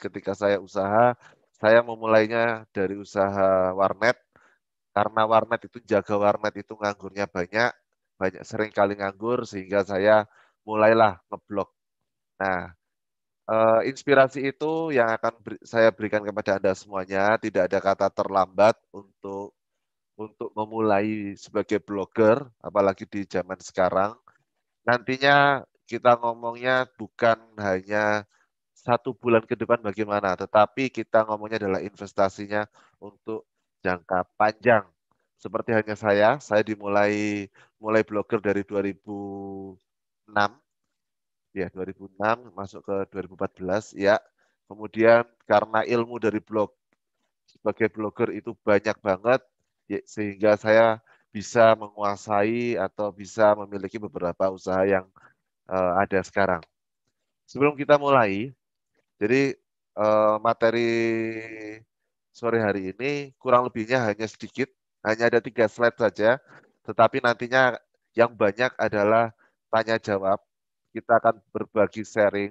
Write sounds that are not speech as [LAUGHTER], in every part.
ketika saya usaha, saya memulainya dari usaha warnet karena warnet itu jaga warnet itu nganggurnya banyak, banyak sering kali nganggur sehingga saya mulailah ngeblok. Nah, eh, inspirasi itu yang akan saya berikan kepada Anda semuanya, tidak ada kata terlambat untuk untuk memulai sebagai blogger apalagi di zaman sekarang. Nantinya kita ngomongnya bukan hanya satu bulan ke depan bagaimana, tetapi kita ngomongnya adalah investasinya untuk jangka panjang. Seperti hanya saya, saya dimulai mulai blogger dari 2006, ya 2006 masuk ke 2014, ya. Kemudian karena ilmu dari blog sebagai blogger itu banyak banget, ya, sehingga saya bisa menguasai atau bisa memiliki beberapa usaha yang uh, ada sekarang. Sebelum kita mulai, jadi eh, materi sore hari ini kurang lebihnya hanya sedikit, hanya ada tiga slide saja, tetapi nantinya yang banyak adalah tanya jawab. Kita akan berbagi sharing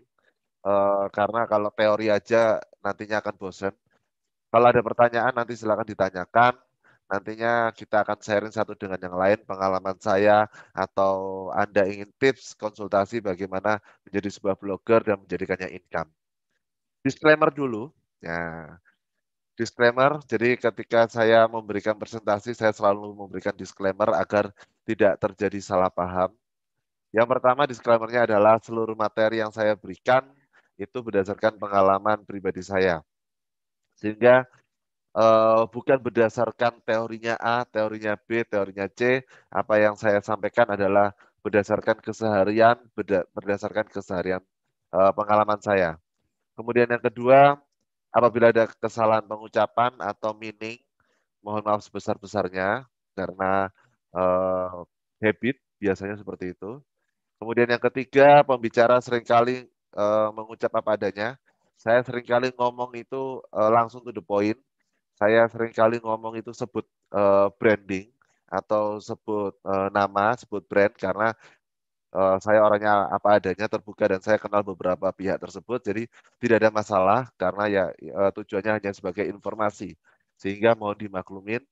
eh, karena kalau teori aja nantinya akan bosan. Kalau ada pertanyaan nanti silakan ditanyakan. Nantinya kita akan sharing satu dengan yang lain pengalaman saya atau Anda ingin tips konsultasi bagaimana menjadi sebuah blogger dan menjadikannya income disclaimer dulu. Ya. Disclaimer, jadi ketika saya memberikan presentasi, saya selalu memberikan disclaimer agar tidak terjadi salah paham. Yang pertama disclaimernya adalah seluruh materi yang saya berikan itu berdasarkan pengalaman pribadi saya. Sehingga uh, bukan berdasarkan teorinya A, teorinya B, teorinya C. Apa yang saya sampaikan adalah berdasarkan keseharian, berdasarkan keseharian uh, pengalaman saya. Kemudian yang kedua, apabila ada kesalahan pengucapan atau meaning, mohon maaf sebesar-besarnya karena uh, habit biasanya seperti itu. Kemudian yang ketiga, pembicara seringkali uh, mengucap apa adanya. Saya seringkali ngomong itu uh, langsung to the point. Saya seringkali ngomong itu sebut uh, branding atau sebut uh, nama, sebut brand karena Eh, saya orangnya apa adanya terbuka dan saya kenal beberapa pihak tersebut jadi tidak ada masalah karena ya eh, tujuannya hanya sebagai informasi sehingga mohon dimaklumin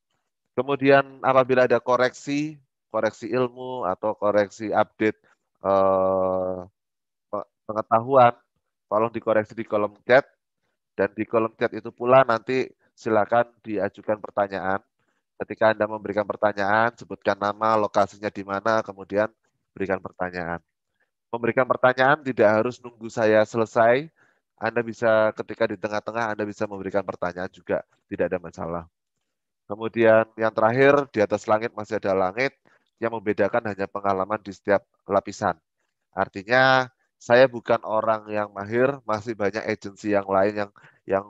kemudian apabila ada koreksi koreksi ilmu atau koreksi update eh, pengetahuan tolong dikoreksi di kolom chat dan di kolom chat itu pula nanti silakan diajukan pertanyaan ketika Anda memberikan pertanyaan, sebutkan nama, lokasinya di mana, kemudian memberikan pertanyaan. Memberikan pertanyaan tidak harus nunggu saya selesai. Anda bisa ketika di tengah-tengah Anda bisa memberikan pertanyaan juga, tidak ada masalah. Kemudian yang terakhir di atas langit masih ada langit yang membedakan hanya pengalaman di setiap lapisan. Artinya saya bukan orang yang mahir, masih banyak agensi yang lain yang yang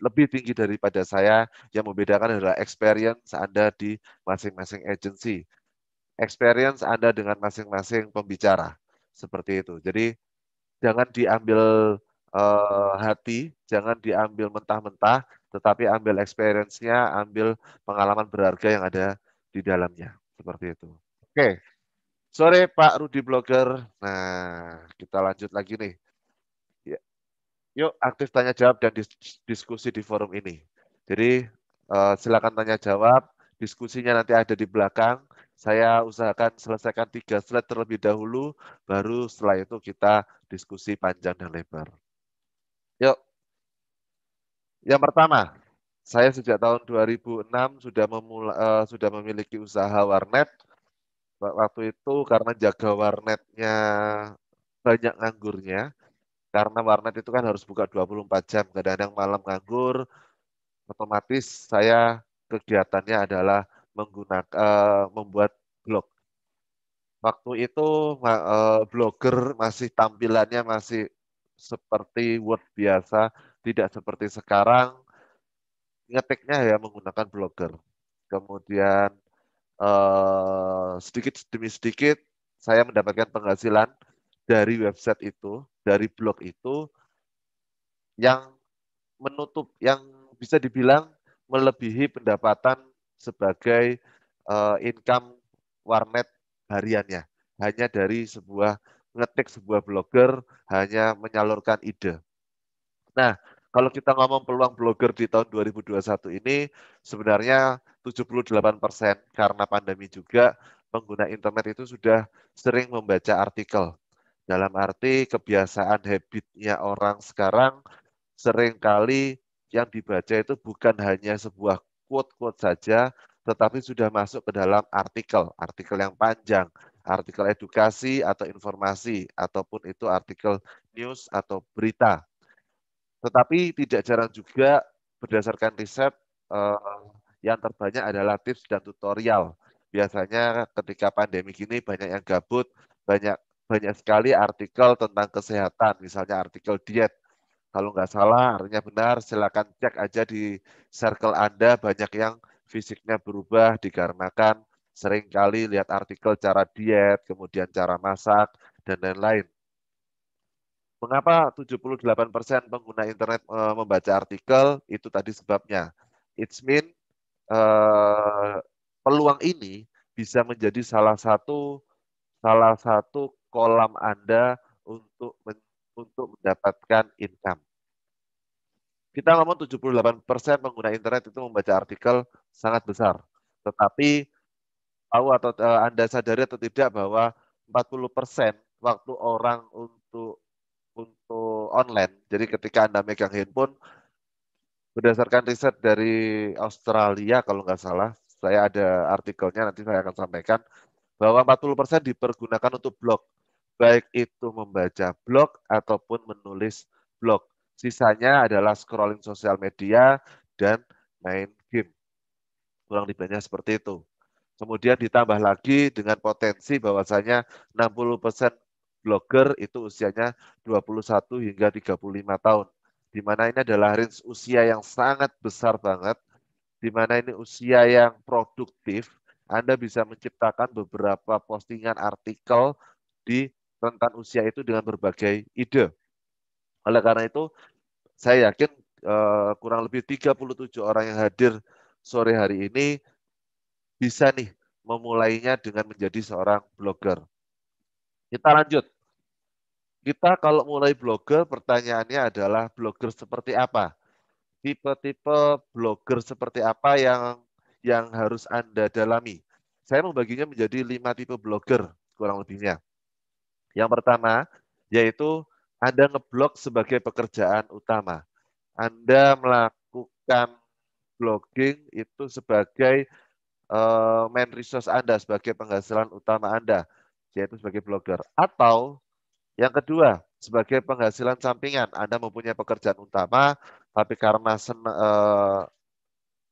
lebih tinggi daripada saya yang membedakan adalah experience Anda di masing-masing agensi experience Anda dengan masing-masing pembicara. Seperti itu. Jadi jangan diambil uh, hati, jangan diambil mentah-mentah, tetapi ambil experience-nya, ambil pengalaman berharga yang ada di dalamnya. Seperti itu. Oke. Okay. Sore Pak Rudi Blogger. Nah, kita lanjut lagi nih. Ya. Yuk aktif tanya jawab dan diskusi di forum ini. Jadi uh, silakan tanya jawab, diskusinya nanti ada di belakang saya usahakan selesaikan tiga slide terlebih dahulu, baru setelah itu kita diskusi panjang dan lebar. Yuk. Yang pertama, saya sejak tahun 2006 sudah memula, uh, sudah memiliki usaha warnet. Waktu itu karena jaga warnetnya banyak nganggurnya, karena warnet itu kan harus buka 24 jam, kadang-kadang malam nganggur, otomatis saya kegiatannya adalah menggunakan uh, membuat blog. Waktu itu uh, blogger masih tampilannya masih seperti Word biasa, tidak seperti sekarang ngetiknya ya menggunakan blogger. Kemudian uh, sedikit demi sedikit saya mendapatkan penghasilan dari website itu, dari blog itu yang menutup yang bisa dibilang melebihi pendapatan sebagai uh, income warnet hariannya. Hanya dari sebuah ngetik sebuah blogger, hanya menyalurkan ide. Nah, kalau kita ngomong peluang blogger di tahun 2021 ini, sebenarnya 78% karena pandemi juga pengguna internet itu sudah sering membaca artikel. Dalam arti kebiasaan habitnya orang sekarang seringkali yang dibaca itu bukan hanya sebuah quote-quote saja, tetapi sudah masuk ke dalam artikel, artikel yang panjang, artikel edukasi atau informasi, ataupun itu artikel news atau berita. Tetapi tidak jarang juga berdasarkan riset eh, yang terbanyak adalah tips dan tutorial. Biasanya ketika pandemi gini banyak yang gabut, banyak banyak sekali artikel tentang kesehatan, misalnya artikel diet, kalau nggak salah artinya benar, silakan cek aja di circle Anda banyak yang fisiknya berubah dikarenakan sering kali lihat artikel cara diet, kemudian cara masak, dan lain-lain. Mengapa 78% pengguna internet eh, membaca artikel? Itu tadi sebabnya. It's mean eh, peluang ini bisa menjadi salah satu salah satu kolam Anda untuk men untuk mendapatkan income. Kita ngomong 78% pengguna internet itu membaca artikel sangat besar. Tetapi tahu atau e, Anda sadari atau tidak bahwa 40% waktu orang untuk untuk online. Jadi ketika Anda megang handphone berdasarkan riset dari Australia kalau nggak salah, saya ada artikelnya nanti saya akan sampaikan bahwa 40% dipergunakan untuk blog baik itu membaca blog ataupun menulis blog. Sisanya adalah scrolling sosial media dan main game. Kurang lebihnya seperti itu. Kemudian ditambah lagi dengan potensi bahwasanya 60% blogger itu usianya 21 hingga 35 tahun. Di mana ini adalah range usia yang sangat besar banget, di mana ini usia yang produktif, Anda bisa menciptakan beberapa postingan artikel di rentan usia itu dengan berbagai ide. Oleh karena itu, saya yakin uh, kurang lebih 37 orang yang hadir sore hari ini bisa nih memulainya dengan menjadi seorang blogger. Kita lanjut. Kita kalau mulai blogger, pertanyaannya adalah blogger seperti apa? Tipe-tipe blogger seperti apa yang yang harus Anda dalami? Saya membaginya menjadi lima tipe blogger kurang lebihnya. Yang pertama, yaitu Anda ngeblok sebagai pekerjaan utama. Anda melakukan blogging itu sebagai uh, main resource Anda, sebagai penghasilan utama Anda, yaitu sebagai blogger. Atau yang kedua, sebagai penghasilan sampingan. Anda mempunyai pekerjaan utama, tapi karena sen, uh, eh,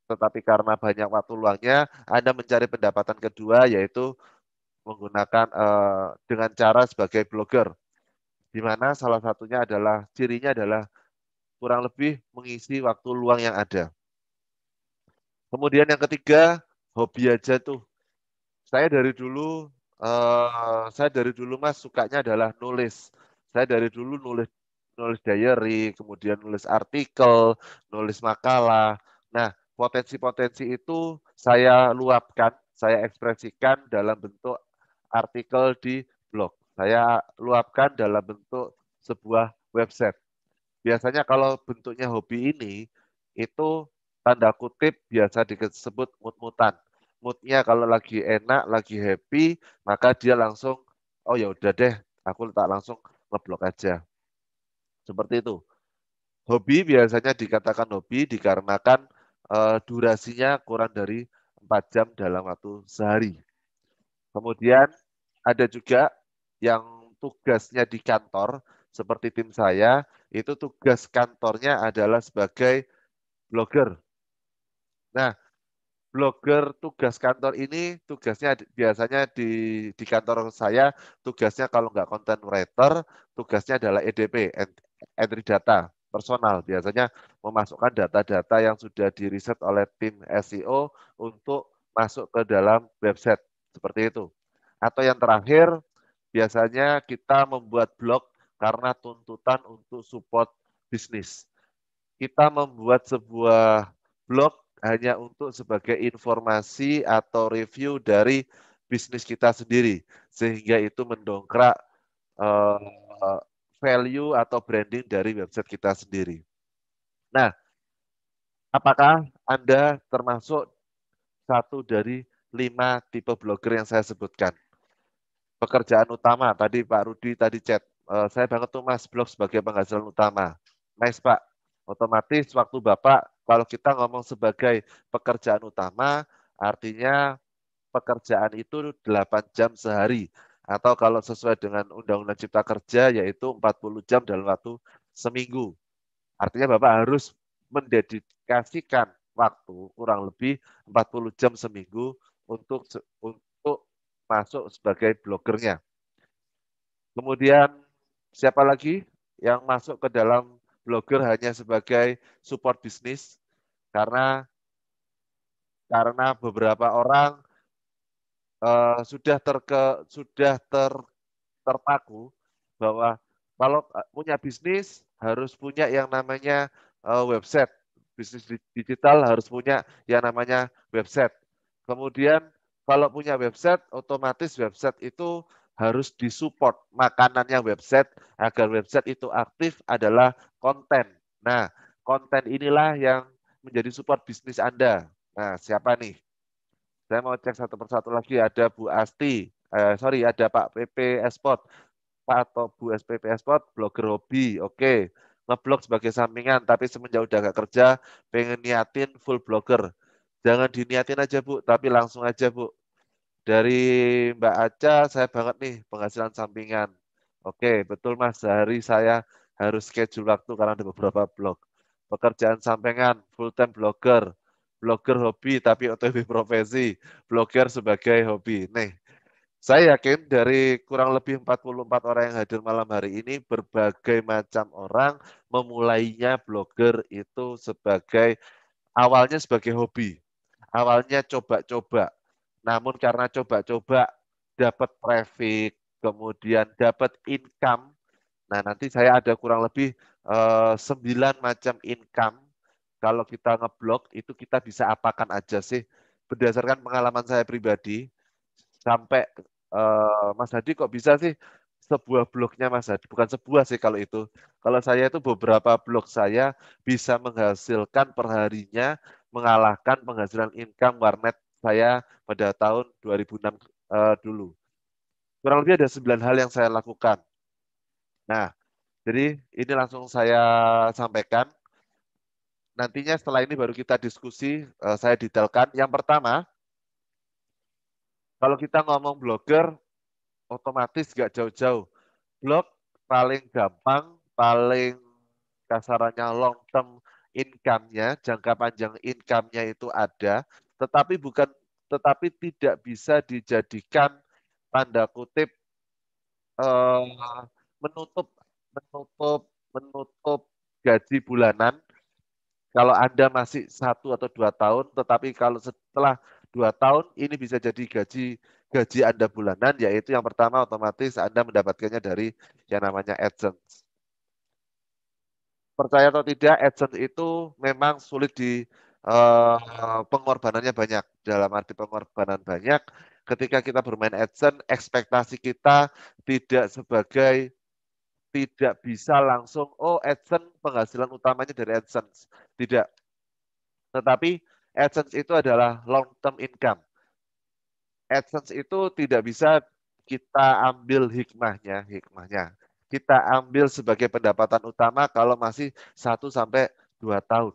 tetapi karena banyak waktu luangnya, Anda mencari pendapatan kedua, yaitu menggunakan uh, dengan cara sebagai blogger. Di mana salah satunya adalah cirinya adalah kurang lebih mengisi waktu luang yang ada. Kemudian yang ketiga, hobi aja tuh. Saya dari dulu uh, saya dari dulu Mas sukanya adalah nulis. Saya dari dulu nulis nulis diary, kemudian nulis artikel, nulis makalah. Nah, potensi-potensi itu saya luapkan, saya ekspresikan dalam bentuk artikel di blog. Saya luapkan dalam bentuk sebuah website. Biasanya kalau bentuknya hobi ini, itu tanda kutip biasa disebut mut-mutan. Moodnya kalau lagi enak, lagi happy, maka dia langsung, oh ya udah deh, aku tak langsung ngeblok aja. Seperti itu. Hobi biasanya dikatakan hobi dikarenakan e, durasinya kurang dari 4 jam dalam waktu sehari. Kemudian ada juga yang tugasnya di kantor seperti tim saya itu tugas kantornya adalah sebagai blogger. Nah, blogger tugas kantor ini tugasnya biasanya di di kantor saya tugasnya kalau nggak content writer tugasnya adalah EDP entry data personal biasanya memasukkan data-data yang sudah di diriset oleh tim SEO untuk masuk ke dalam website seperti itu. Atau yang terakhir, biasanya kita membuat blog karena tuntutan untuk support bisnis. Kita membuat sebuah blog hanya untuk sebagai informasi atau review dari bisnis kita sendiri, sehingga itu mendongkrak eh, value atau branding dari website kita sendiri. Nah, apakah Anda termasuk satu dari lima tipe blogger yang saya sebutkan? pekerjaan utama tadi Pak Rudi tadi chat eh, saya banget tuh Mas blog sebagai penghasilan utama nice Pak otomatis waktu Bapak kalau kita ngomong sebagai pekerjaan utama artinya pekerjaan itu 8 jam sehari atau kalau sesuai dengan Undang-Undang Cipta Kerja yaitu 40 jam dalam waktu seminggu. Artinya Bapak harus mendedikasikan waktu kurang lebih 40 jam seminggu untuk masuk sebagai blogernya. Kemudian siapa lagi yang masuk ke dalam blogger hanya sebagai support bisnis karena karena beberapa orang uh, sudah terke sudah ter terpaku bahwa kalau eh, punya bisnis harus punya yang namanya uh, website bisnis digital harus punya yang namanya website kemudian kalau punya website, otomatis website itu harus disupport makanannya website agar website itu aktif adalah konten. Nah, konten inilah yang menjadi support bisnis Anda. Nah, siapa nih? Saya mau cek satu persatu lagi. Ada Bu Asti, eh, sorry, ada Pak PP Esport, Pak atau Bu SPP Esport, blogger hobi. Oke, ngeblog sebagai sampingan, tapi semenjak udah gak kerja, pengen niatin full blogger. Jangan diniatin aja Bu, tapi langsung aja Bu dari Mbak Aca, saya banget nih penghasilan sampingan. Oke, betul Mas, sehari saya harus schedule waktu karena ada beberapa blog. Pekerjaan sampingan, full-time blogger, blogger hobi tapi OTW [LAUGHS] profesi, blogger sebagai hobi. Nih, saya yakin dari kurang lebih 44 orang yang hadir malam hari ini, berbagai macam orang memulainya blogger itu sebagai, awalnya sebagai hobi. Awalnya coba-coba, namun karena coba-coba dapat traffic, kemudian dapat income. Nah, nanti saya ada kurang lebih eh, sembilan macam income. Kalau kita ngeblok, itu kita bisa apakan aja sih. Berdasarkan pengalaman saya pribadi, sampai uh, Mas Hadi kok bisa sih sebuah bloknya Mas Hadi? Bukan sebuah sih kalau itu. Kalau saya itu beberapa blok saya bisa menghasilkan perharinya mengalahkan penghasilan income warnet saya pada tahun 2006 uh, eh, dulu. Kurang lebih ada 9 hal yang saya lakukan. Nah, jadi ini langsung saya sampaikan. Nantinya setelah ini baru kita diskusi, uh, saya detailkan. Yang pertama, kalau kita ngomong blogger, otomatis nggak jauh-jauh. Blog paling gampang, paling kasarannya long term income-nya, jangka panjang income-nya itu ada tetapi bukan tetapi tidak bisa dijadikan tanda kutip eh, menutup menutup menutup gaji bulanan kalau Anda masih satu atau dua tahun, tetapi kalau setelah dua tahun ini bisa jadi gaji gaji Anda bulanan, yaitu yang pertama otomatis Anda mendapatkannya dari yang namanya AdSense. Percaya atau tidak, AdSense itu memang sulit di Eh, pengorbanannya banyak. Dalam arti pengorbanan banyak, ketika kita bermain adsense, ekspektasi kita tidak sebagai tidak bisa langsung oh adsense penghasilan utamanya dari adsense tidak tetapi adsense itu adalah long term income adsense itu tidak bisa kita ambil hikmahnya hikmahnya kita ambil sebagai pendapatan utama kalau masih 1 sampai 2 tahun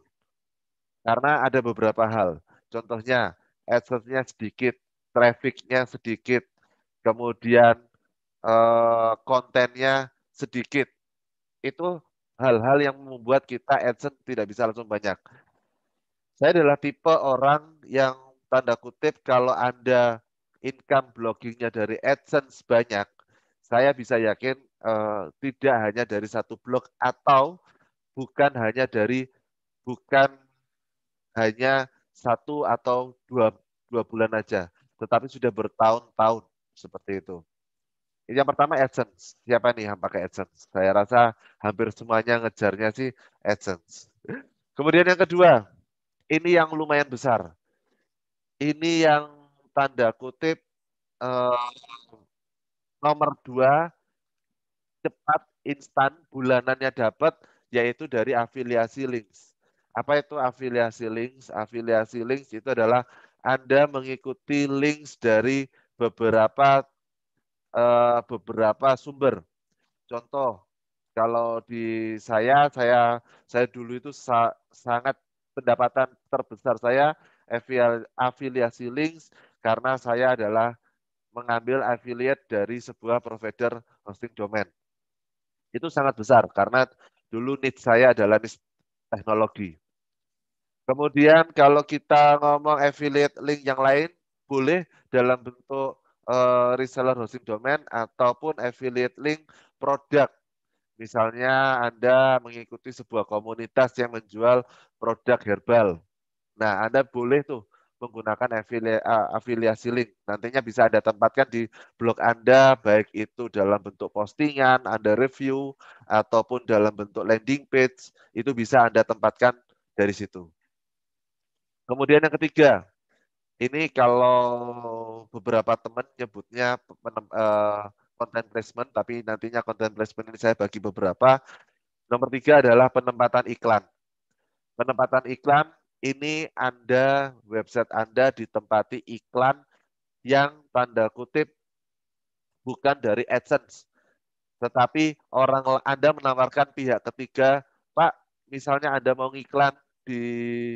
karena ada beberapa hal. Contohnya, AdSense-nya sedikit, traffic-nya sedikit, kemudian eh, kontennya sedikit. Itu hal-hal yang membuat kita AdSense tidak bisa langsung banyak. Saya adalah tipe orang yang tanda kutip kalau Anda income bloggingnya dari AdSense banyak, saya bisa yakin uh, tidak hanya dari satu blog atau bukan hanya dari bukan hanya satu atau dua, dua bulan aja, tetapi sudah bertahun-tahun seperti itu. yang pertama AdSense. Siapa nih yang pakai AdSense? Saya rasa hampir semuanya ngejarnya sih AdSense. Kemudian yang kedua, ini yang lumayan besar. Ini yang tanda kutip eh, nomor dua cepat instan bulanannya dapat yaitu dari afiliasi links. Apa itu afiliasi links? Afiliasi links itu adalah Anda mengikuti links dari beberapa eh, beberapa sumber. Contoh, kalau di saya saya saya dulu itu sa sangat pendapatan terbesar saya afiliasi links karena saya adalah mengambil affiliate dari sebuah provider hosting domain. Itu sangat besar karena dulu niche saya adalah teknologi. Kemudian kalau kita ngomong affiliate link yang lain, boleh dalam bentuk eh, reseller hosting domain ataupun affiliate link produk. Misalnya Anda mengikuti sebuah komunitas yang menjual produk herbal. Nah, Anda boleh tuh menggunakan eh, afiliasi link. Nantinya bisa Anda tempatkan di blog Anda, baik itu dalam bentuk postingan, Anda review, ataupun dalam bentuk landing page, itu bisa Anda tempatkan dari situ. Kemudian yang ketiga, ini kalau beberapa teman nyebutnya eh, content placement, tapi nantinya content placement ini saya bagi beberapa. Nomor tiga adalah penempatan iklan. Penempatan iklan ini Anda, website Anda ditempati iklan yang tanda kutip bukan dari AdSense. Tetapi orang Anda menawarkan pihak ketiga, Pak, misalnya Anda mau iklan di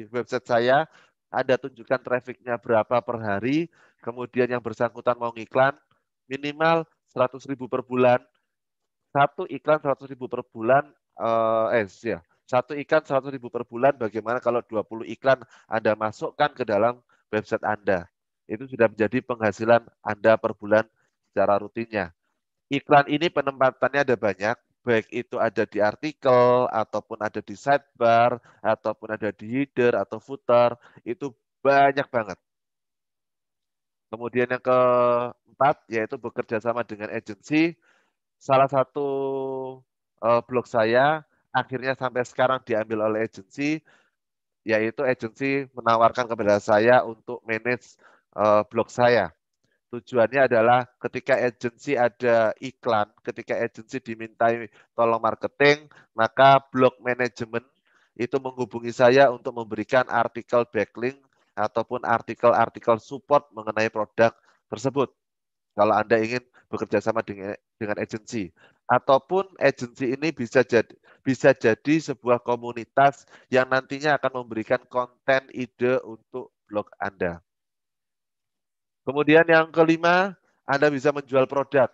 website saya ada tunjukkan trafficnya berapa per hari, kemudian yang bersangkutan mau iklan minimal seratus ribu per bulan, satu iklan seratus ribu per bulan, eh ya, satu iklan seratus ribu per bulan, bagaimana kalau 20 iklan Anda masukkan ke dalam website Anda. Itu sudah menjadi penghasilan Anda per bulan secara rutinnya. Iklan ini penempatannya ada banyak, baik itu ada di artikel ataupun ada di sidebar ataupun ada di header atau footer itu banyak banget. Kemudian yang keempat yaitu bekerja sama dengan agensi. Salah satu eh, blog saya akhirnya sampai sekarang diambil oleh agensi yaitu agensi menawarkan kepada saya untuk manage eh, blog saya. Tujuannya adalah ketika agensi ada iklan, ketika agensi dimintai tolong marketing, maka blog manajemen itu menghubungi saya untuk memberikan artikel backlink ataupun artikel-artikel support mengenai produk tersebut. Kalau Anda ingin bekerja sama dengan dengan agensi ataupun agensi ini bisa jadi bisa jadi sebuah komunitas yang nantinya akan memberikan konten ide untuk blog Anda. Kemudian yang kelima, Anda bisa menjual produk,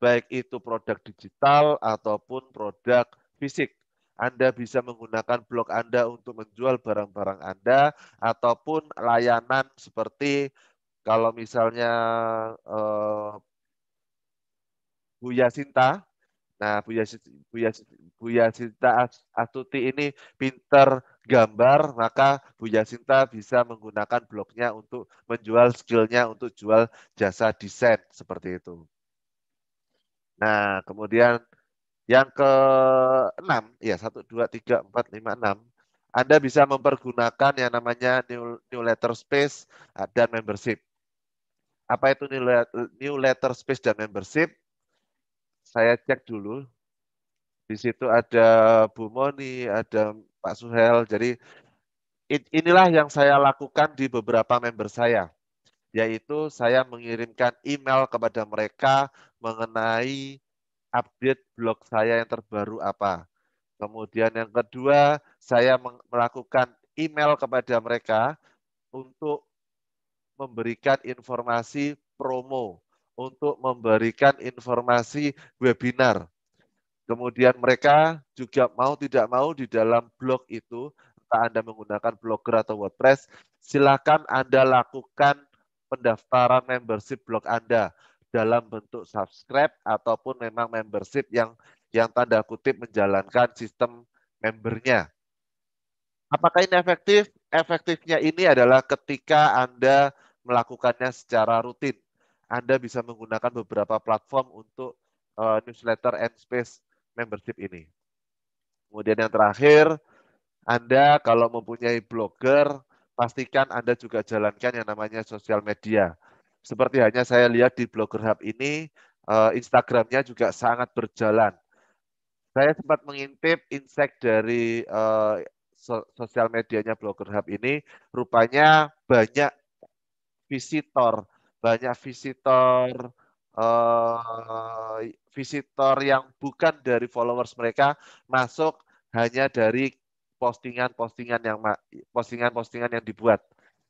baik itu produk digital ataupun produk fisik. Anda bisa menggunakan blog Anda untuk menjual barang-barang Anda ataupun layanan seperti kalau misalnya uh, Buya Sinta. Nah, Buya, Buya Sinta Astuti ini pinter gambar, maka Bu Yasinta bisa menggunakan blognya untuk menjual skillnya untuk jual jasa desain seperti itu. Nah, kemudian yang ke enam, ya satu dua tiga empat lima enam, Anda bisa mempergunakan yang namanya new, new letter space dan membership. Apa itu new, letter space dan membership? Saya cek dulu. Di situ ada Bu Moni, ada Pak Suhel. Jadi inilah yang saya lakukan di beberapa member saya, yaitu saya mengirimkan email kepada mereka mengenai update blog saya yang terbaru apa. Kemudian yang kedua, saya melakukan email kepada mereka untuk memberikan informasi promo, untuk memberikan informasi webinar, Kemudian mereka juga mau tidak mau di dalam blog itu, entah Anda menggunakan Blogger atau WordPress, silakan Anda lakukan pendaftaran membership blog Anda dalam bentuk subscribe ataupun memang membership yang yang tanda kutip menjalankan sistem membernya. Apakah ini efektif? Efektifnya ini adalah ketika Anda melakukannya secara rutin. Anda bisa menggunakan beberapa platform untuk uh, newsletter and space membership ini. Kemudian yang terakhir, Anda kalau mempunyai blogger, pastikan Anda juga jalankan yang namanya sosial media. Seperti hanya saya lihat di Blogger Hub ini, eh, Instagramnya juga sangat berjalan. Saya sempat mengintip insek dari eh, sosial medianya Blogger Hub ini, rupanya banyak visitor, banyak visitor eh, visitor yang bukan dari followers mereka masuk hanya dari postingan-postingan yang postingan-postingan yang dibuat.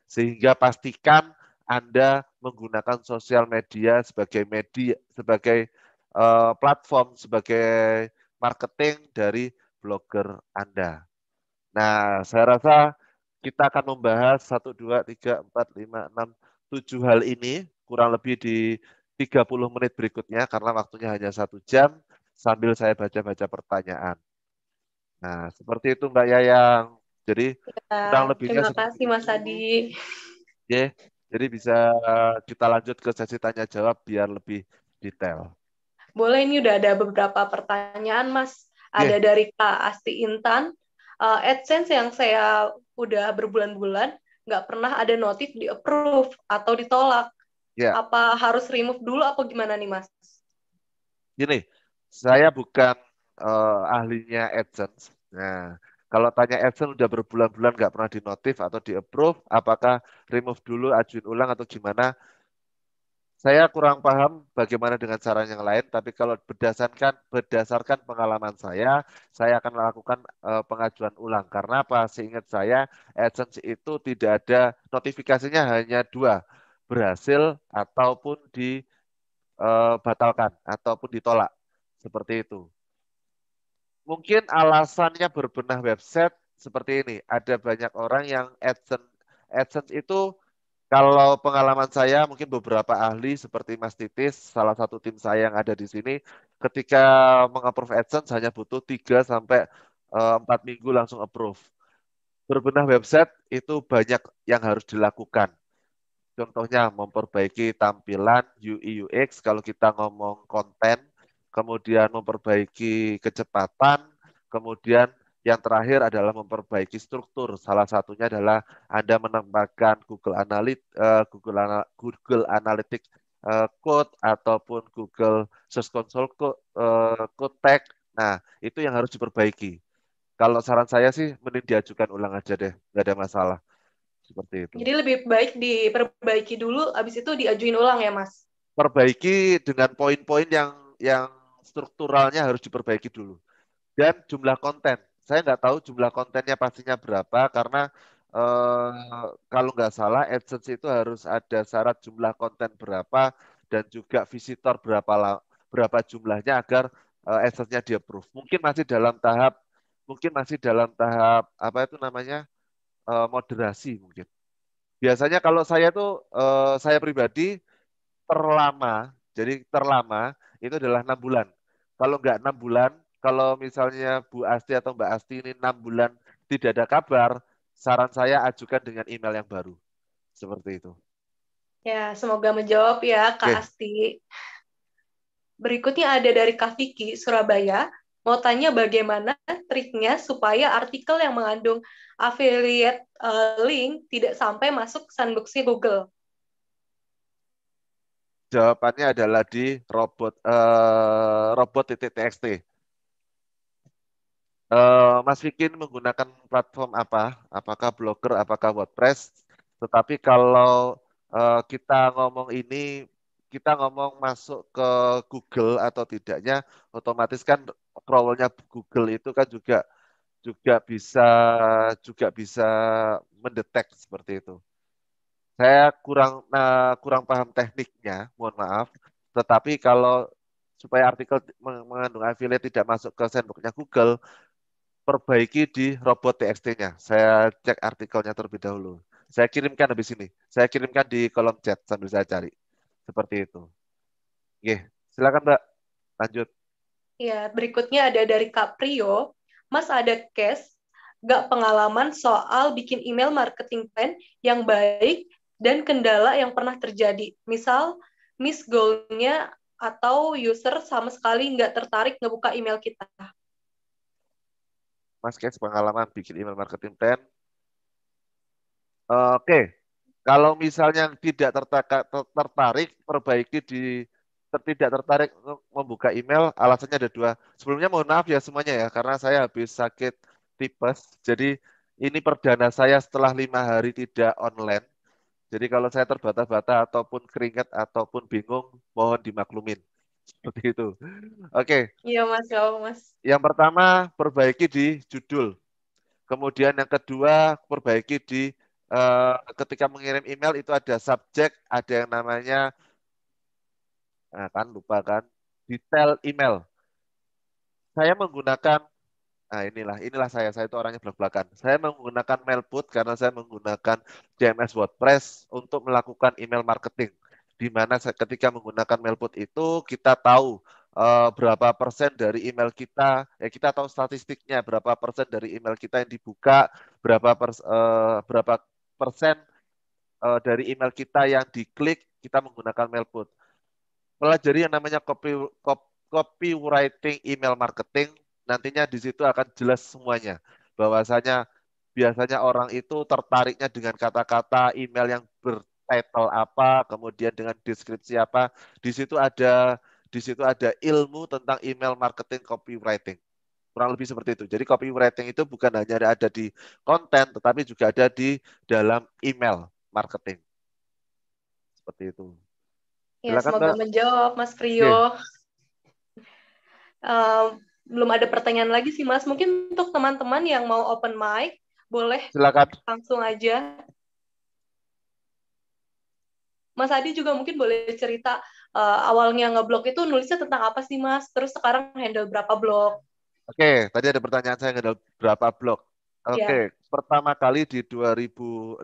Sehingga pastikan Anda menggunakan sosial media sebagai media sebagai uh, platform sebagai marketing dari blogger Anda. Nah, saya rasa kita akan membahas 1 2 3 4 5 6 7 hal ini kurang lebih di 30 menit berikutnya karena waktunya hanya satu jam sambil saya baca-baca pertanyaan. Nah, seperti itu Mbak Yayang. Jadi ya, kurang lebihnya Terima kasih Mas Adi. Oke, jadi bisa kita lanjut ke sesi tanya jawab biar lebih detail. Boleh ini udah ada beberapa pertanyaan Mas. Iya. Ada dari Kak Asti Intan. Uh, AdSense yang saya udah berbulan-bulan nggak pernah ada notif di approve atau ditolak Yeah. Apa harus remove dulu apa gimana nih Mas? Gini, saya bukan uh, ahlinya AdSense. Nah, kalau tanya AdSense udah berbulan-bulan nggak pernah di notif atau di approve, apakah remove dulu, ajuin ulang atau gimana? Saya kurang paham bagaimana dengan cara yang lain, tapi kalau berdasarkan berdasarkan pengalaman saya, saya akan melakukan uh, eh, pengajuan ulang. Karena apa? Seingat saya, AdSense itu tidak ada notifikasinya hanya dua, berhasil ataupun dibatalkan eh, ataupun ditolak. Seperti itu. Mungkin alasannya berbenah website seperti ini. Ada banyak orang yang AdSense, AdSense itu kalau pengalaman saya mungkin beberapa ahli seperti Mas Titis, salah satu tim saya yang ada di sini, ketika mengapprove AdSense hanya butuh 3 sampai eh, empat minggu langsung approve. Berbenah website itu banyak yang harus dilakukan Contohnya memperbaiki tampilan UI e, UX kalau kita ngomong konten, kemudian memperbaiki kecepatan, kemudian yang terakhir adalah memperbaiki struktur. Salah satunya adalah Anda menambahkan Google Analytics, eh, Google, Google Analytics eh, Code ataupun Google Search Console Code, eh, code Tag. Nah, itu yang harus diperbaiki. Kalau saran saya sih, mending diajukan ulang aja deh, nggak ada masalah seperti itu. Jadi lebih baik diperbaiki dulu, abis itu diajuin ulang ya, Mas. Perbaiki dengan poin-poin yang yang strukturalnya harus diperbaiki dulu. Dan jumlah konten, saya nggak tahu jumlah kontennya pastinya berapa karena eh, kalau nggak salah AdSense itu harus ada syarat jumlah konten berapa dan juga visitor berapa berapa jumlahnya agar uh, AdSense-nya di approve. Mungkin masih dalam tahap mungkin masih dalam tahap apa itu namanya? uh, moderasi mungkin. Biasanya kalau saya tuh uh, saya pribadi terlama, jadi terlama itu adalah enam bulan. Kalau nggak enam bulan, kalau misalnya Bu Asti atau Mbak Asti ini enam bulan tidak ada kabar, saran saya ajukan dengan email yang baru. Seperti itu. Ya, semoga menjawab ya Kak okay. Asti. Berikutnya ada dari Kak Vicky, Surabaya. Mau tanya bagaimana triknya supaya artikel yang mengandung affiliate uh, link tidak sampai masuk sandboxnya Google? Jawabannya adalah di robot uh, eh, robot.txt. Uh, eh, Mas Vikin menggunakan platform apa? Apakah Blogger, apakah WordPress? Tetapi kalau uh, kita ngomong ini, kita ngomong masuk ke Google atau tidaknya, otomatis kan crawlnya Google itu kan juga juga bisa juga bisa mendetek seperti itu. Saya kurang nah, kurang paham tekniknya, mohon maaf. Tetapi kalau supaya artikel mengandung affiliate tidak masuk ke sandboxnya Google, perbaiki di robot txt-nya. Saya cek artikelnya terlebih dahulu. Saya kirimkan habis ini. Saya kirimkan di kolom chat sambil saya cari. Seperti itu. Oke, silakan Mbak. Lanjut. Ya, berikutnya ada dari Kak Caprio. Mas ada case gak pengalaman soal bikin email marketing plan yang baik dan kendala yang pernah terjadi. Misal, miss goalnya atau user sama sekali nggak tertarik ngebuka email kita. Mas Kes, pengalaman bikin email marketing plan. Oke, kalau misalnya tidak tertarik perbaiki di tidak tertarik untuk membuka email, alasannya ada dua. Sebelumnya mohon maaf ya semuanya ya, karena saya habis sakit tipes. Jadi ini perdana saya setelah lima hari tidak online. Jadi kalau saya terbata-bata ataupun keringat ataupun bingung, mohon dimaklumin. [LAUGHS] Seperti itu. Oke. Okay. Iya mas, ya mas. Yang pertama perbaiki di judul. Kemudian yang kedua perbaiki di uh, ketika mengirim email itu ada subjek, ada yang namanya Nah, kan lupa kan detail email. Saya menggunakan Nah, inilah inilah saya. Saya itu orangnya belak-belakan. Saya menggunakan MailPut karena saya menggunakan CMS WordPress untuk melakukan email marketing. Di mana ketika menggunakan MailPut itu kita tahu eh, berapa persen dari email kita, ya kita tahu statistiknya berapa persen dari email kita yang dibuka, berapa pers, uh, berapa persen uh, dari email kita yang diklik kita menggunakan MailPut pelajari yang namanya copy, copywriting email marketing. Nantinya di situ akan jelas semuanya. Bahwasanya biasanya orang itu tertariknya dengan kata-kata email yang bertitle apa, kemudian dengan deskripsi apa. Di situ ada di situ ada ilmu tentang email marketing copywriting. Kurang lebih seperti itu. Jadi copywriting itu bukan hanya ada di konten, tetapi juga ada di dalam email marketing. Seperti itu. Ya, Silakan, semoga Mbak. menjawab, Mas Priyo. Yeah. Uh, belum ada pertanyaan lagi sih, Mas. Mungkin untuk teman-teman yang mau open mic, boleh Silakan. langsung aja. Mas Adi juga mungkin boleh cerita uh, awalnya ngeblok itu nulisnya tentang apa sih, Mas? Terus sekarang handle berapa blog? Oke, okay, tadi ada pertanyaan saya handle berapa blog. Ya. Oke, okay. yeah. pertama kali di 2006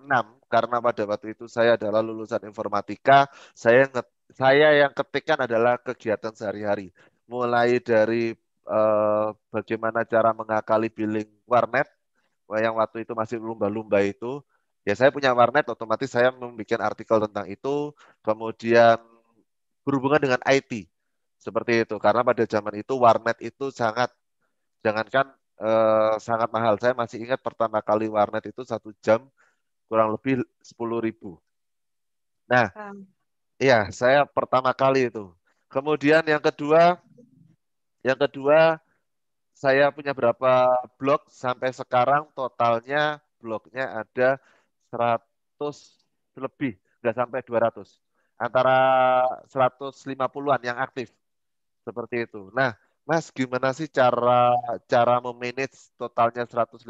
karena pada waktu itu saya adalah lulusan informatika, saya saya yang ketikkan adalah kegiatan sehari-hari. Mulai dari uh, bagaimana cara mengakali billing warnet yang waktu itu masih lumba-lumba itu. Ya saya punya warnet, otomatis saya membuat artikel tentang itu. Kemudian berhubungan dengan IT seperti itu. Karena pada zaman itu warnet itu sangat jangankan uh, sangat mahal. Saya masih ingat pertama kali warnet itu satu jam kurang lebih sepuluh ribu. Nah, Iya, saya pertama kali itu. Kemudian yang kedua, yang kedua saya punya berapa blog sampai sekarang totalnya blognya ada 100 lebih, nggak sampai 200. Antara 150-an yang aktif. Seperti itu. Nah, Mas, gimana sih cara cara memanage totalnya 150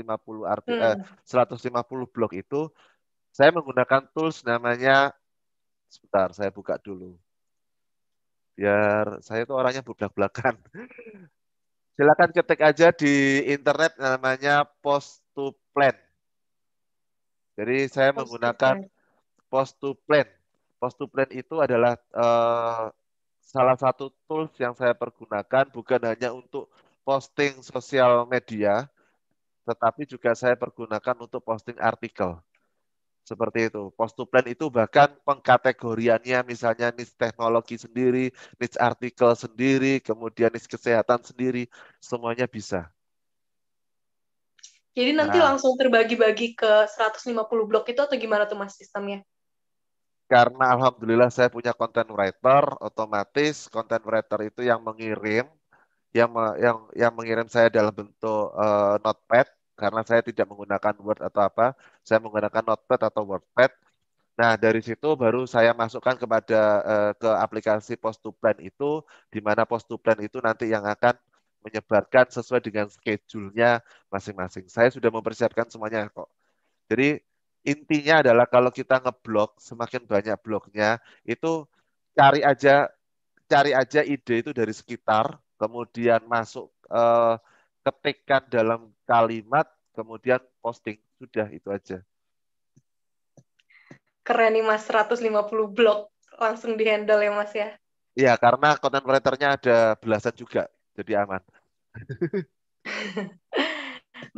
arti, eh, hmm. eh, 150 blog itu? Saya menggunakan tools namanya Sebentar, saya buka dulu. Biar saya itu orangnya belak-belakan. [LAUGHS] Silakan ketik aja di internet namanya post to plan. Jadi saya post menggunakan post to plan. Post to plan itu adalah uh, salah satu tools yang saya pergunakan bukan hanya untuk posting sosial media, tetapi juga saya pergunakan untuk posting artikel. Seperti itu. Post to plan itu bahkan pengkategoriannya misalnya niche teknologi sendiri, niche artikel sendiri, kemudian niche kesehatan sendiri, semuanya bisa. Jadi nanti nah, langsung terbagi-bagi ke 150 blok itu atau gimana tuh Mas sistemnya? Karena alhamdulillah saya punya content writer, otomatis content writer itu yang mengirim yang yang yang mengirim saya dalam bentuk uh, notepad karena saya tidak menggunakan Word atau apa, saya menggunakan Notepad atau WordPad. Nah, dari situ baru saya masukkan kepada eh, ke aplikasi Post to Plan itu, di mana Post to Plan itu nanti yang akan menyebarkan sesuai dengan schedule-nya masing-masing. Saya sudah mempersiapkan semuanya kok. Jadi intinya adalah kalau kita ngeblok semakin banyak bloknya itu cari aja cari aja ide itu dari sekitar, kemudian masuk eh, ketikkan dalam kalimat, kemudian posting. Sudah, itu aja. Keren nih Mas, 150 blog langsung dihandle ya Mas ya? Iya, karena konten creator ada belasan juga, jadi aman. [LAUGHS]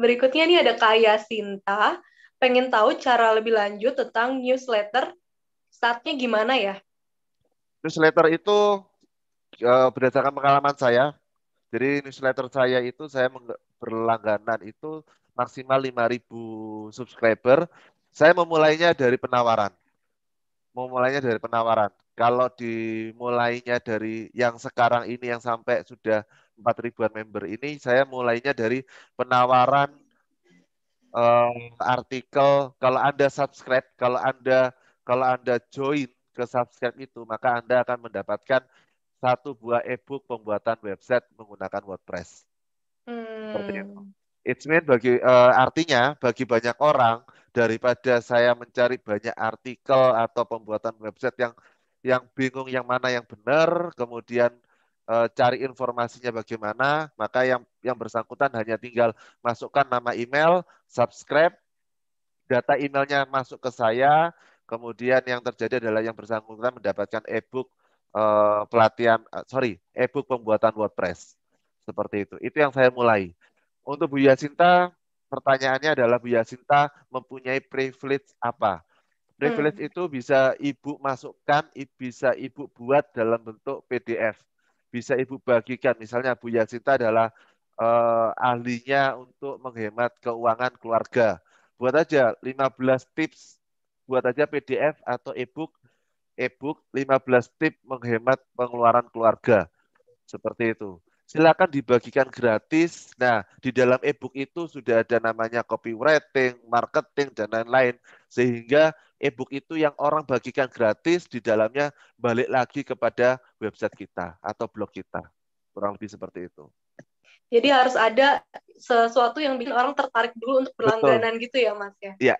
Berikutnya nih ada Kaya Sinta, pengen tahu cara lebih lanjut tentang newsletter, startnya gimana ya? Newsletter itu eh, berdasarkan pengalaman saya, jadi newsletter saya itu saya berlangganan itu maksimal 5000 subscriber. Saya memulainya dari penawaran. Memulainya dari penawaran. Kalau dimulainya dari yang sekarang ini yang sampai sudah 4 ribuan member ini saya mulainya dari penawaran um, artikel kalau Anda subscribe, kalau Anda kalau Anda join ke subscribe itu maka Anda akan mendapatkan satu buah e-book pembuatan website menggunakan WordPress. Hmm. It's mean bagi uh, artinya bagi banyak orang daripada saya mencari banyak artikel atau pembuatan website yang yang bingung yang mana yang benar, kemudian uh, cari informasinya bagaimana, maka yang yang bersangkutan hanya tinggal masukkan nama email, subscribe, data emailnya masuk ke saya, kemudian yang terjadi adalah yang bersangkutan mendapatkan e-book Eh, pelatihan, uh, sorry, e pembuatan WordPress. Seperti itu. Itu yang saya mulai. Untuk Bu Yasinta, pertanyaannya adalah Bu Yasinta mempunyai privilege apa? Privilege hmm. itu bisa Ibu masukkan, bisa Ibu buat dalam bentuk PDF. Bisa Ibu bagikan. Misalnya Bu Yasinta adalah uh, ahlinya untuk menghemat keuangan keluarga. Buat aja 15 tips, buat aja PDF atau e e-book 15 tip menghemat pengeluaran keluarga. Seperti itu. Silakan dibagikan gratis. Nah, di dalam e-book itu sudah ada namanya copywriting, marketing, dan lain-lain. Sehingga e-book itu yang orang bagikan gratis, di dalamnya balik lagi kepada website kita atau blog kita. Kurang lebih seperti itu. Jadi harus ada sesuatu yang bikin orang tertarik dulu untuk berlangganan Betul. gitu ya, Mas ya. Iya,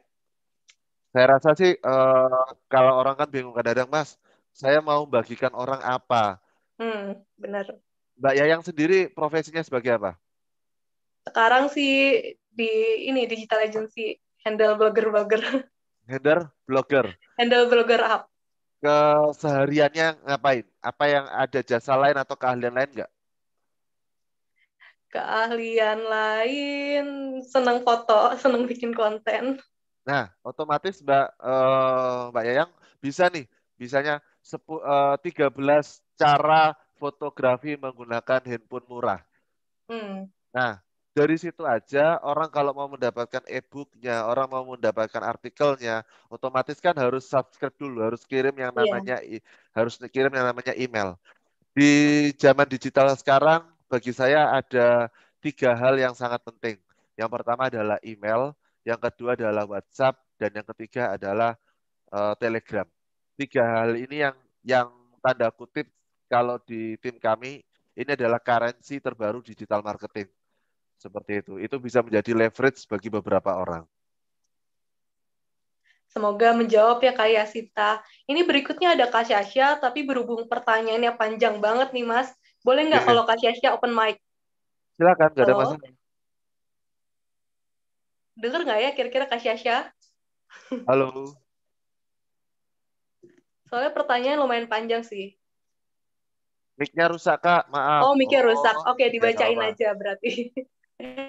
saya rasa sih uh, kalau orang kan bingung kadang-kadang, Mas, saya mau bagikan orang apa? Hmm, benar. Mbak Yayang sendiri profesinya sebagai apa? Sekarang sih di ini digital agency handle blogger-blogger. [LAUGHS] Handle blogger. Handle blogger up. Kesehariannya ngapain? Apa yang ada jasa lain atau keahlian lain nggak? Keahlian lain senang foto, [LAUGHS] senang bikin konten. Nah, otomatis Mbak eh, Mbak Yayang bisa nih, bisanya sepu, 13 eh, cara fotografi menggunakan handphone murah. Hmm. Nah, dari situ aja orang kalau mau mendapatkan e-booknya, orang mau mendapatkan artikelnya, otomatis kan harus subscribe dulu, harus kirim yang iya. namanya yeah. harus kirim yang namanya email. Di zaman digital sekarang, bagi saya ada tiga hal yang sangat penting. Yang pertama adalah email, yang kedua adalah WhatsApp, dan yang ketiga adalah uh, Telegram. Tiga hal ini yang yang tanda kutip kalau di tim kami ini adalah currency terbaru digital marketing. Seperti itu. Itu bisa menjadi leverage bagi beberapa orang. Semoga menjawab ya Kak Yasita. Ini berikutnya ada Kak Syasya, tapi berhubung pertanyaannya panjang banget nih Mas. Boleh nggak yeah. Iya. kalau Kak Syasya open mic? Silakan, nggak ada masalah. Dengar nggak ya kira-kira Kak Syasha? Halo. Soalnya pertanyaan lumayan panjang sih. mic rusak, Kak. Maaf. Oh, mic-nya oh, rusak. Oke, dibacain ya, aja berarti. [LAUGHS]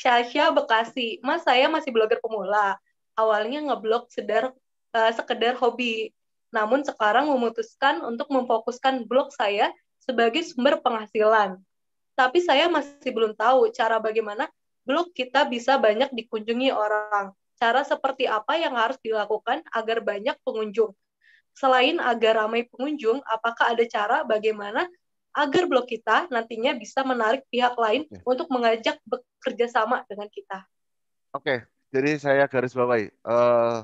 Syasha Bekasi. Mas, saya masih blogger pemula. Awalnya ngeblog sedar, uh, eh, sekedar hobi. Namun sekarang memutuskan untuk memfokuskan blog saya sebagai sumber penghasilan. Tapi saya masih belum tahu cara bagaimana blog kita bisa banyak dikunjungi orang. Cara seperti apa yang harus dilakukan agar banyak pengunjung? Selain agar ramai pengunjung, apakah ada cara bagaimana agar blog kita nantinya bisa menarik pihak lain ya. untuk mengajak bekerja sama dengan kita? Oke, jadi saya garis bawahi. Uh,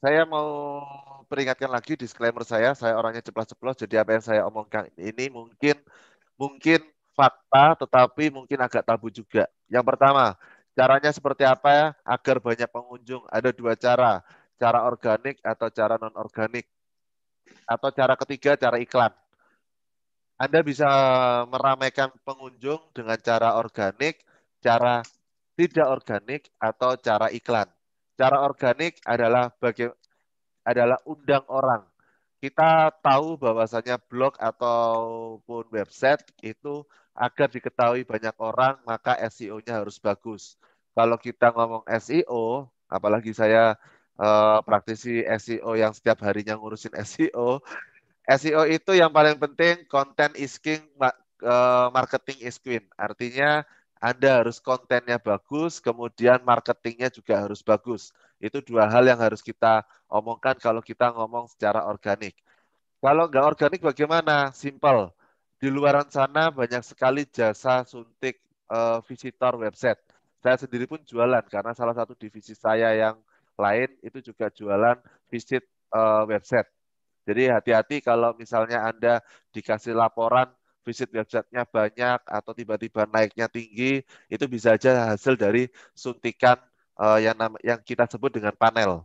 saya mau peringatkan lagi disclaimer saya, saya orangnya ceplos-ceplos, jadi apa yang saya omongkan ini mungkin mungkin fakta tetapi mungkin agak tabu juga. Yang pertama, caranya seperti apa ya agar banyak pengunjung? Ada dua cara, cara organik atau cara non organik. Atau cara ketiga, cara iklan. Anda bisa meramaikan pengunjung dengan cara organik, cara tidak organik atau cara iklan. Cara organik adalah bagi, adalah undang orang. Kita tahu bahwasanya blog ataupun website itu agar diketahui banyak orang, maka SEO-nya harus bagus. Kalau kita ngomong SEO, apalagi saya uh, praktisi SEO yang setiap harinya ngurusin SEO, SEO itu yang paling penting content is king, eh, marketing is queen. Artinya anda harus kontennya bagus, kemudian marketingnya juga harus bagus. Itu dua hal yang harus kita omongkan kalau kita ngomong secara organik. Kalau nggak organik bagaimana? Simple. Di luar sana banyak sekali jasa suntik uh, visitor website. Saya sendiri pun jualan karena salah satu divisi saya yang lain itu juga jualan visit uh, website. Jadi hati-hati kalau misalnya Anda dikasih laporan visit websitenya banyak atau tiba-tiba naiknya tinggi, itu bisa aja hasil dari suntikan uh, yang yang kita sebut dengan panel.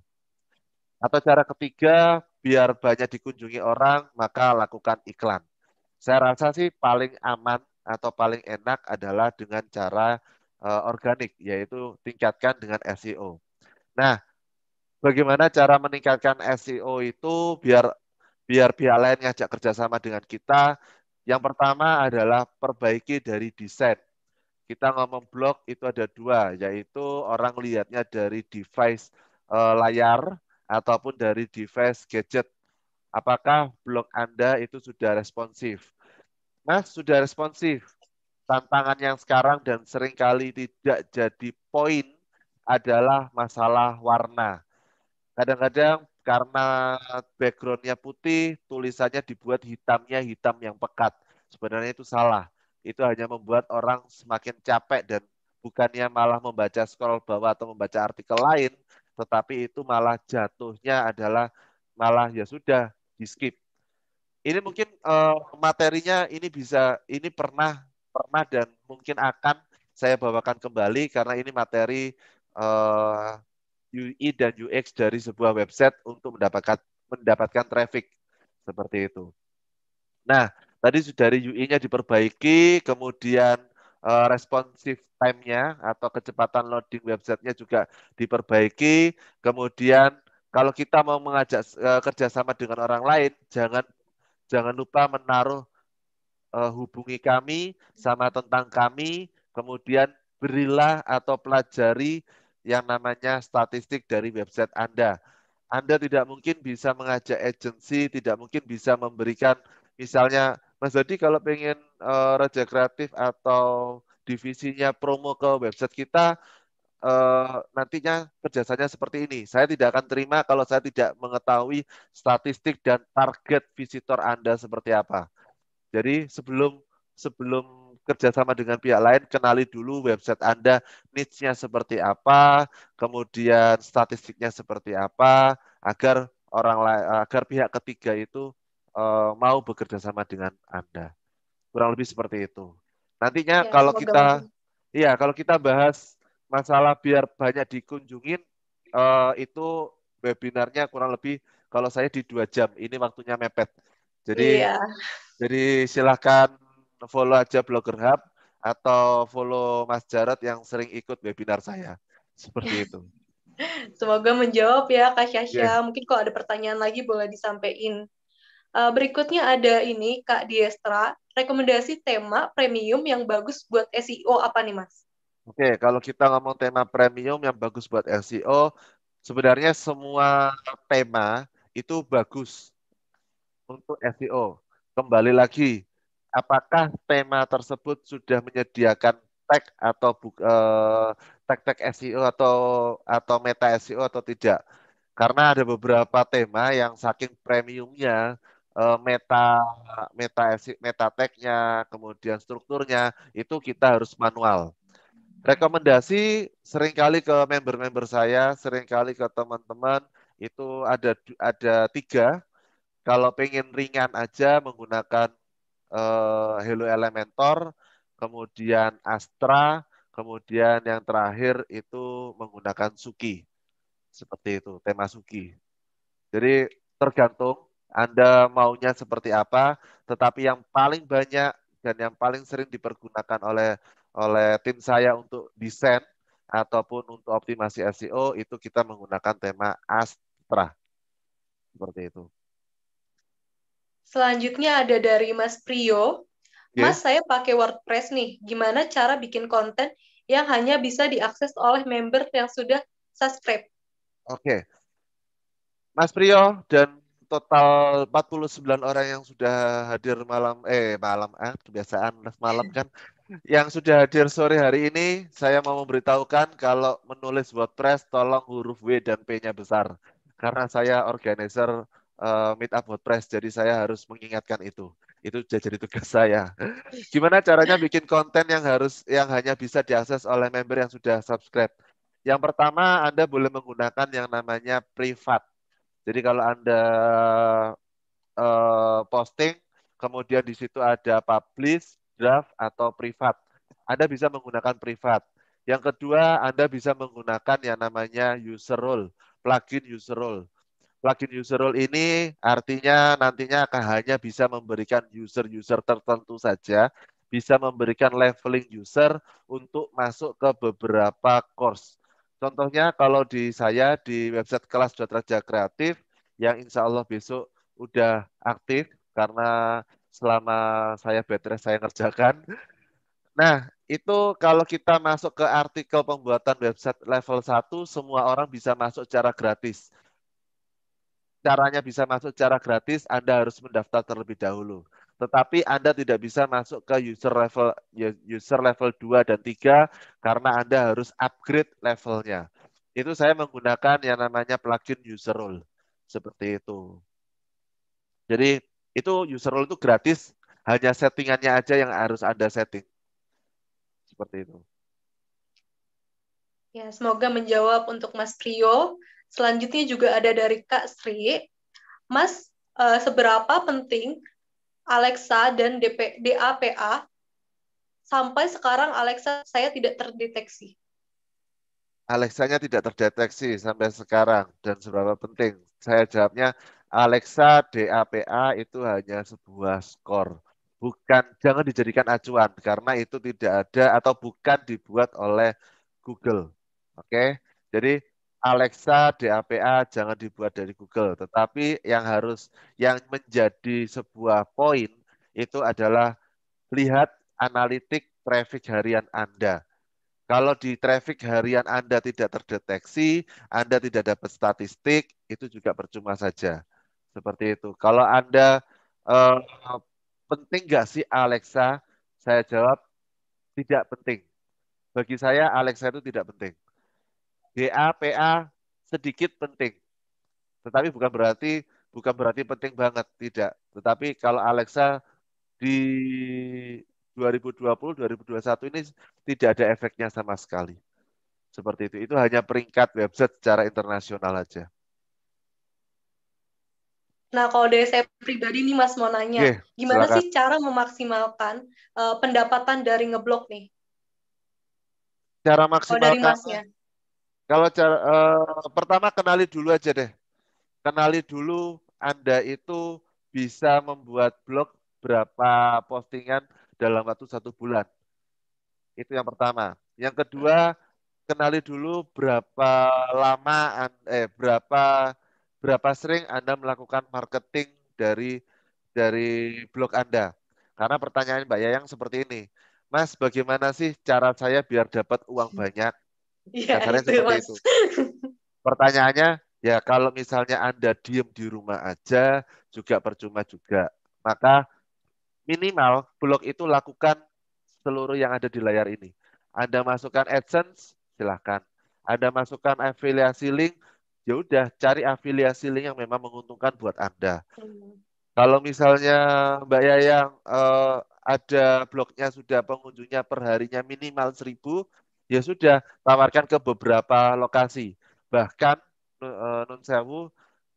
Atau cara ketiga, biar banyak dikunjungi orang, maka lakukan iklan. Saya rasa sih paling aman atau paling enak adalah dengan cara uh, organik, yaitu tingkatkan dengan SEO. Nah, bagaimana cara meningkatkan SEO itu biar biar pihak lain ngajak kerjasama dengan kita? Yang pertama adalah perbaiki dari desain. Kita ngomong blog itu ada dua, yaitu orang lihatnya dari device uh, layar ataupun dari device gadget Apakah blog Anda itu sudah responsif? Nah, sudah responsif. Tantangan yang sekarang dan seringkali tidak jadi poin adalah masalah warna. Kadang-kadang karena backgroundnya putih, tulisannya dibuat hitamnya hitam yang pekat. Sebenarnya itu salah. Itu hanya membuat orang semakin capek dan bukannya malah membaca scroll bawah atau membaca artikel lain, tetapi itu malah jatuhnya adalah malah ya sudah di skip. Ini mungkin uh, materinya ini bisa ini pernah pernah dan mungkin akan saya bawakan kembali karena ini materi uh, eh, UI dan UX dari sebuah website untuk mendapatkan mendapatkan traffic seperti itu. Nah, tadi dari UI-nya diperbaiki, kemudian uh, responsive time-nya atau kecepatan loading websitenya juga diperbaiki, kemudian kalau kita mau mengajak uh, kerjasama dengan orang lain, jangan jangan lupa menaruh uh, hubungi kami sama tentang kami, kemudian berilah atau pelajari yang namanya statistik dari website Anda. Anda tidak mungkin bisa mengajak agensi, tidak mungkin bisa memberikan misalnya Mas Dodi kalau pengen uh, Raja Kreatif atau divisinya promo ke website kita, Eh, nantinya kerjasanya seperti ini. Saya tidak akan terima kalau saya tidak mengetahui statistik dan target visitor Anda seperti apa. Jadi sebelum sebelum kerjasama dengan pihak lain, kenali dulu website Anda, niche-nya seperti apa, kemudian statistiknya seperti apa, agar orang agar pihak ketiga itu eh, mau bekerja sama dengan Anda. Kurang lebih seperti itu. Nantinya ya, kalau kita iya, kalau kita bahas masalah biar banyak dikunjungin uh, itu webinarnya kurang lebih kalau saya di dua jam ini waktunya mepet jadi iya. jadi silahkan follow aja blogger hub atau follow Mas Jarod yang sering ikut webinar saya seperti iya. itu [LAUGHS] semoga menjawab ya Kak Syasya yeah. mungkin kalau ada pertanyaan lagi boleh disampaikan uh, berikutnya ada ini Kak Diestra rekomendasi tema premium yang bagus buat SEO apa nih Mas Oke, kalau kita ngomong tema premium yang bagus buat SEO, sebenarnya semua tema itu bagus untuk SEO. Kembali lagi, apakah tema tersebut sudah menyediakan tag atau uh, tag-tag SEO atau atau meta SEO atau tidak. Karena ada beberapa tema yang saking premiumnya eh, meta meta meta tagnya, kemudian strukturnya itu kita harus manual rekomendasi seringkali ke member-member saya, seringkali ke teman-teman itu ada ada tiga. Kalau pengen ringan aja menggunakan uh, Hello Elementor, kemudian Astra, kemudian yang terakhir itu menggunakan Suki. Seperti itu, tema Suki. Jadi tergantung Anda maunya seperti apa, tetapi yang paling banyak dan yang paling sering dipergunakan oleh oleh tim saya untuk desain ataupun untuk optimasi SEO itu kita menggunakan tema Astra. Seperti itu. Selanjutnya ada dari Mas Prio. Mas, Mas, saya pakai WordPress nih. Gimana cara bikin konten yang hanya bisa diakses oleh member yang sudah subscribe? Oke. Okay. Mas Prio dan total 49 orang yang sudah hadir malam eh malam eh kebiasaan malam kan yang sudah hadir sore hari ini, saya mau memberitahukan kalau menulis WordPress, tolong huruf W dan P-nya besar. Karena saya organizer uh, Meetup WordPress, jadi saya harus mengingatkan itu. Itu sudah jadi tugas saya. Gimana caranya bikin konten yang harus yang hanya bisa diakses oleh member yang sudah subscribe? Yang pertama, Anda boleh menggunakan yang namanya privat. Jadi kalau Anda uh, posting, kemudian di situ ada publish, draft atau privat. Anda bisa menggunakan privat. Yang kedua, Anda bisa menggunakan yang namanya user role, plugin user role. Plugin user role ini artinya nantinya akan hanya bisa memberikan user-user tertentu saja, bisa memberikan leveling user untuk masuk ke beberapa course. Contohnya kalau di saya di website kelas Dua Kreatif yang insya Allah besok udah aktif karena selama saya bed saya ngerjakan. Nah, itu kalau kita masuk ke artikel pembuatan website level 1, semua orang bisa masuk secara gratis. Caranya bisa masuk secara gratis, Anda harus mendaftar terlebih dahulu. Tetapi Anda tidak bisa masuk ke user level ya, user level 2 dan 3 karena Anda harus upgrade levelnya. Itu saya menggunakan yang namanya plugin user role. Seperti itu. Jadi itu user role itu gratis, hanya settingannya aja yang harus Anda setting. Seperti itu. Ya, semoga menjawab untuk Mas Trio. Selanjutnya juga ada dari Kak Sri. Mas, eh, seberapa penting Alexa dan DP, DAPA sampai sekarang Alexa saya tidak terdeteksi? Alexanya tidak terdeteksi sampai sekarang dan seberapa penting? Saya jawabnya Alexa DAPA itu hanya sebuah skor. Bukan jangan dijadikan acuan karena itu tidak ada atau bukan dibuat oleh Google. Oke. Jadi Alexa DAPA jangan dibuat dari Google, tetapi yang harus yang menjadi sebuah poin itu adalah lihat analitik traffic harian Anda. Kalau di traffic harian Anda tidak terdeteksi, Anda tidak dapat statistik, itu juga percuma saja. Seperti itu. Kalau Anda uh, penting nggak sih Alexa? Saya jawab tidak penting. Bagi saya Alexa itu tidak penting. PA sedikit penting. Tetapi bukan berarti bukan berarti penting banget, tidak. Tetapi kalau Alexa di 2020 2021 ini tidak ada efeknya sama sekali. Seperti itu. Itu hanya peringkat website secara internasional aja. Nah, kalau dari saya pribadi nih Mas mau nanya, yeah, gimana silakan. sih cara memaksimalkan uh, pendapatan dari ngeblok nih? Cara maksimalkan. Kalau dari Masnya. Kalau cara uh, pertama kenali dulu aja deh. Kenali dulu Anda itu bisa membuat blog berapa postingan dalam waktu satu bulan. Itu yang pertama. Yang kedua, kenali dulu berapa lama eh berapa berapa sering Anda melakukan marketing dari dari blog Anda. Karena pertanyaan Mbak Yayang seperti ini. Mas, bagaimana sih cara saya biar dapat uang banyak? Iya, itu, seperti itu. Pertanyaannya, ya kalau misalnya Anda diem di rumah aja, juga percuma juga. Maka minimal blog itu lakukan seluruh yang ada di layar ini. Anda masukkan AdSense, silahkan. Anda masukkan afiliasi link, ya udah cari afiliasi link yang memang menguntungkan buat Anda. Hmm. Kalau misalnya Mbak Yayang uh, eh, ada blognya sudah pengunjungnya perharinya minimal seribu ya sudah tawarkan ke beberapa lokasi. Bahkan uh, eh, non sewu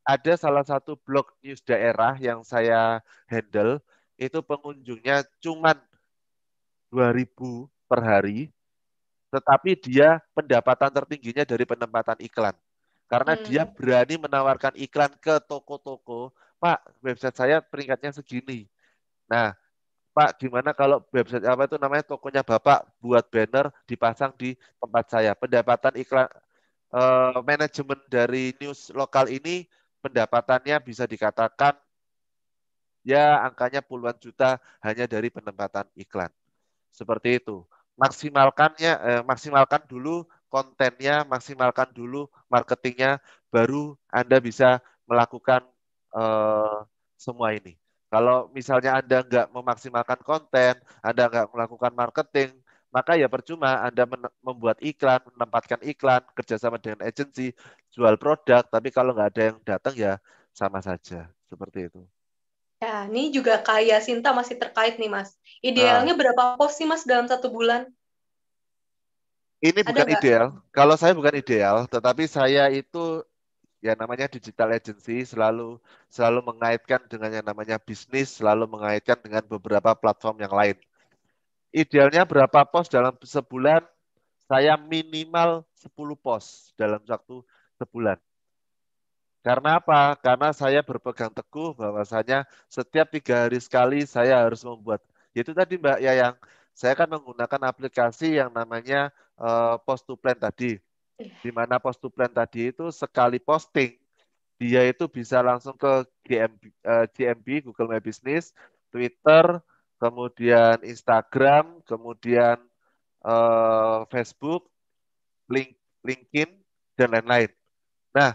ada salah satu blog news daerah yang saya handle itu pengunjungnya cuman 2000 per hari, tetapi dia pendapatan tertingginya dari penempatan iklan karena hmm. dia berani menawarkan iklan ke toko-toko. Pak, website saya peringkatnya segini. Nah, Pak, gimana kalau website apa itu namanya tokonya Bapak buat banner dipasang di tempat saya. Pendapatan iklan eh, manajemen dari news lokal ini pendapatannya bisa dikatakan ya angkanya puluhan juta hanya dari penempatan iklan. Seperti itu. Maksimalkannya eh, maksimalkan dulu kontennya, maksimalkan dulu marketingnya, baru Anda bisa melakukan uh, semua ini. Kalau misalnya Anda nggak memaksimalkan konten, Anda nggak melakukan marketing, maka ya percuma Anda membuat iklan, menempatkan iklan, kerjasama dengan agensi, jual produk, tapi kalau nggak ada yang datang ya sama saja. Seperti itu. Ya, ini juga kayak Sinta masih terkait nih, Mas. Idealnya nah. berapa pos sih, Mas, dalam satu bulan? Ini bukan Ada ideal. Kalau saya bukan ideal, tetapi saya itu ya namanya digital agency selalu selalu mengaitkan dengan yang namanya bisnis, selalu mengaitkan dengan beberapa platform yang lain. Idealnya berapa pos dalam sebulan? Saya minimal 10 pos dalam waktu sebulan. Karena apa? Karena saya berpegang teguh bahwasanya setiap tiga hari sekali saya harus membuat. Itu tadi Mbak Yayang, saya kan menggunakan aplikasi yang namanya Eh, post to plan tadi. Iya. Di mana post to plan tadi itu sekali posting dia itu bisa langsung ke GMB, eh, GMB Google My Business, Twitter, kemudian Instagram, kemudian uh, Facebook, Link, LinkedIn dan lain-lain. Nah,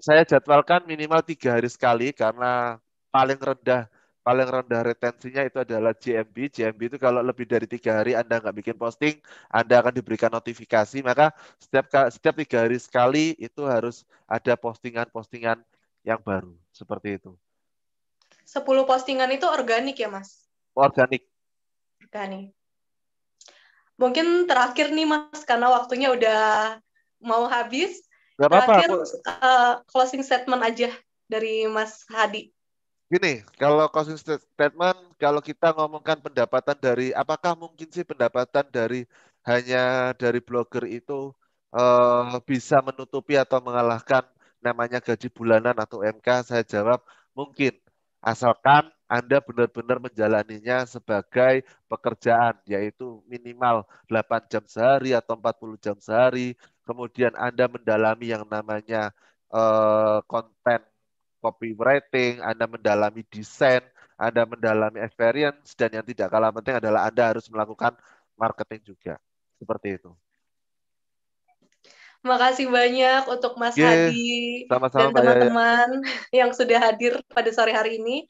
saya jadwalkan minimal tiga hari sekali karena paling rendah paling rendah retensinya itu adalah GMB. GMB itu kalau lebih dari tiga hari Anda nggak bikin posting, Anda akan diberikan notifikasi. Maka setiap setiap tiga hari sekali itu harus ada postingan-postingan yang baru seperti itu. Sepuluh postingan itu organik ya, Mas? Organik. Organik. Mungkin terakhir nih, Mas, karena waktunya udah mau habis. Gak Terakhir, apa uh, eh, closing statement aja dari Mas Hadi. Gini, kalau closing statement, kalau kita ngomongkan pendapatan dari, apakah mungkin sih pendapatan dari hanya dari blogger itu eh, bisa menutupi atau mengalahkan namanya gaji bulanan atau MK? Saya jawab mungkin, asalkan anda benar-benar menjalaninya sebagai pekerjaan, yaitu minimal 8 jam sehari atau 40 jam sehari. Kemudian Anda mendalami yang namanya eh, konten copywriting, Anda mendalami desain, Anda mendalami experience, dan yang tidak kalah penting adalah Anda harus melakukan marketing juga. Seperti itu. Makasih banyak untuk Mas yeah, Hadi sama -sama dan teman-teman yang sudah hadir pada sore hari ini.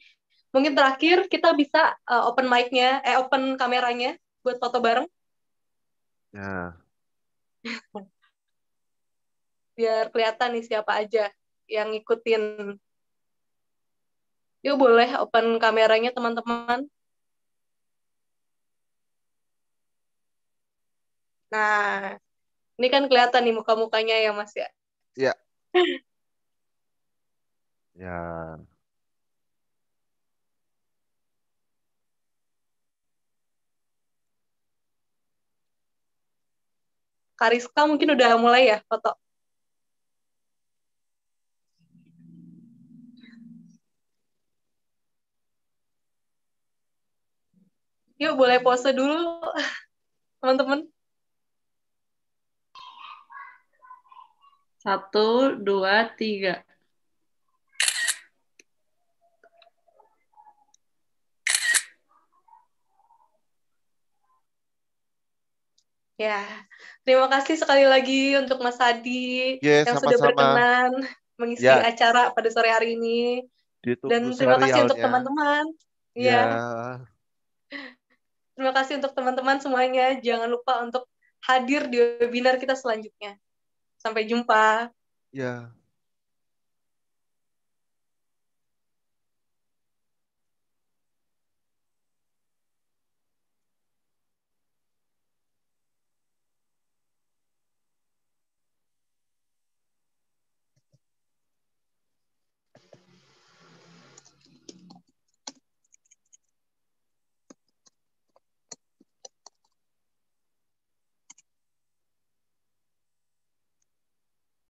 Mungkin terakhir kita bisa eh, open mic-nya, eh open kameranya buat foto bareng. Ya. [LAUGHS] Biar kelihatan nih siapa aja yang ngikutin Yuk boleh open kameranya teman-teman. Nah, ini kan kelihatan nih muka-mukanya ya Mas ya. Iya. [LAUGHS] ya. Kariska mungkin udah mulai ya foto. Yuk boleh pose dulu teman-teman. Satu, dua, tiga. Ya, terima kasih sekali lagi untuk Mas Adi yes, yang sama -sama. sudah berkenan mengisi ya. acara pada sore hari ini. Ditunggu Dan terima kasih untuk teman-teman. Iya. Ya. ya. Terima kasih untuk teman-teman semuanya. Jangan lupa untuk hadir di webinar kita selanjutnya. Sampai jumpa. Ya,